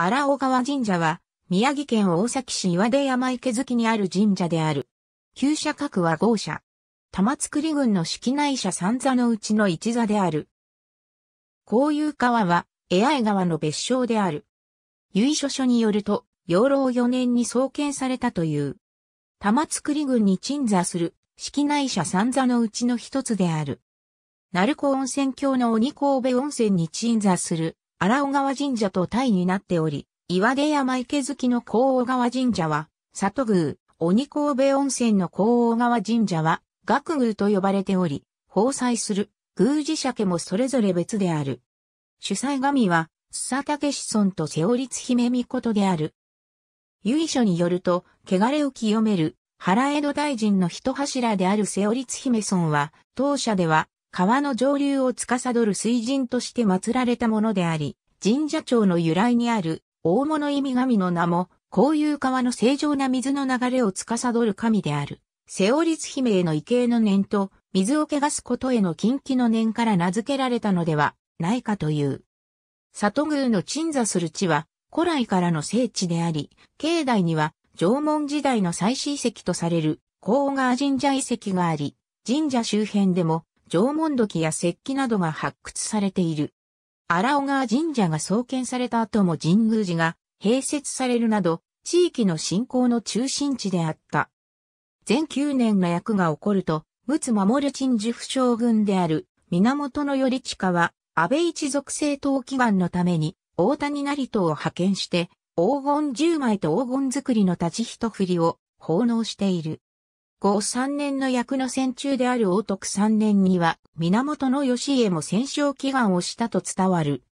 荒尾川神社は、宮城県大崎市岩出山池月にある神社である。旧社格は豪社。玉造郡の式内社三座のうちの一座である。こういう川は、江愛川の別称である。由緒書によると、養老4年に創建されたという。玉造郡に鎮座する、式内社三座のうちの一つである。鳴子温泉郷の鬼神戸温泉に鎮座する、荒尾川神社と対になっており、岩出山池月の高尾川神社は、里宮、鬼神戸温泉の高尾川神社は、学宮と呼ばれており、奉祭する、宮司社家もそれぞれ別である。主催神は、須佐竹子孫と瀬尾律姫御事である。由緒によると、汚れを清める、原江戸大臣の一柱である瀬尾律姫孫は、当社では、川の上流を司る水神として祀られたものであり、神社町の由来にある大物意味神の名も、こういう川の正常な水の流れを司る神である。セオリツ姫への畏敬の念と、水を汚すことへの禁忌の念から名付けられたのではないかという。里宮の鎮座する地は、古来からの聖地であり、境内には縄文時代の祭祀遺跡とされる、甲賀神社遺跡があり、神社周辺でも縄文土器や石器などが発掘されている。荒尾川神社が創建された後も神宮寺が併設されるなど、地域の信仰の中心地であった。全9年の役が起こると、陸奥守陳寿府将軍である源頼親は、安倍一族政党祈願のために、大谷成人を派遣して、黄金10枚と黄金作りの立ち一振りを奉納している。後三年の役の戦中である王徳三年には、源義家も戦勝祈願をしたと伝わる。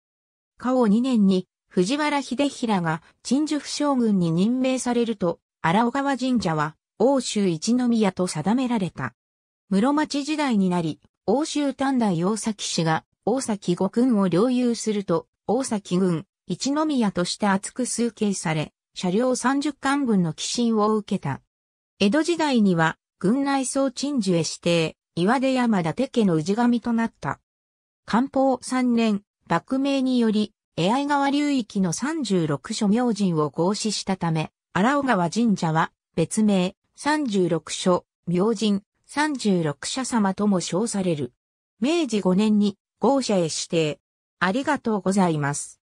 過王二年に、藤原秀平が陳述府将軍に任命されると、荒尾川神社は、欧州一宮と定められた。室町時代になり、欧州短大大崎氏が、大崎五軍を領有すると、大崎軍、一宮として厚く崇敬され、車両三十巻分の寄進を受けた。江戸時代には、軍内総鎮守へ指定、岩出山立家の氏神となった。官報3年、幕名により、江合川流域の36所明神を合祀したため、荒尾川神社は、別名、36所、明神、36社様とも称される。明治5年に、合社へ指定。ありがとうございます。